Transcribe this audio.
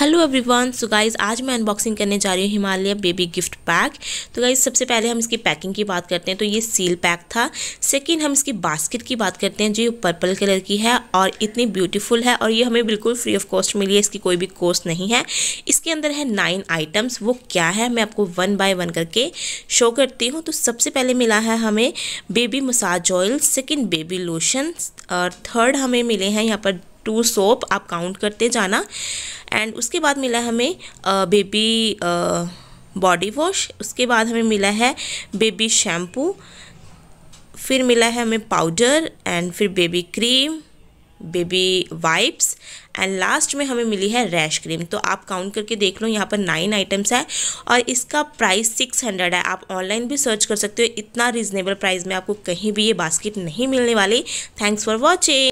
hello everyone so guys आज मैं unboxing करने जा रही हूँ हिमालय बेबी गिफ्ट पैक तो गाइज सबसे पहले हम इसकी पैकिंग की बात करते हैं तो ये सील पैक था सेकंड हम इसकी बास्केट की बात करते हैं जो पर्पल कलर की है और इतनी ब्यूटीफुल है और ये हमें बिल्कुल फ्री ऑफ कॉस्ट मिली है इसकी कोई भी कॉस्ट नहीं है इसके अंदर है नाइन आइटम्स वो क्या है मैं आपको वन बाय वन करके शो करती हूँ तो सबसे पहले मिला है हमें baby massage oil second baby lotion और थर्ड हमें मिले हैं यहाँ पर टू सोप आप काउंट करते जाना एंड उसके बाद मिला हमें बेबी बॉडी वॉश उसके बाद हमें मिला है बेबी शैम्पू फिर मिला है हमें पाउडर एंड फिर baby cream baby wipes and last में हमें मिली है रैश क्रीम तो आप काउंट करके देख लो यहाँ पर नाइन आइटम्स है और इसका प्राइस सिक्स हंड्रेड है आप ऑनलाइन भी सर्च कर सकते हो इतना रिजनेबल प्राइस में आपको कहीं भी ये बास्केट नहीं मिलने वाली थैंक्स फॉर वॉचिंग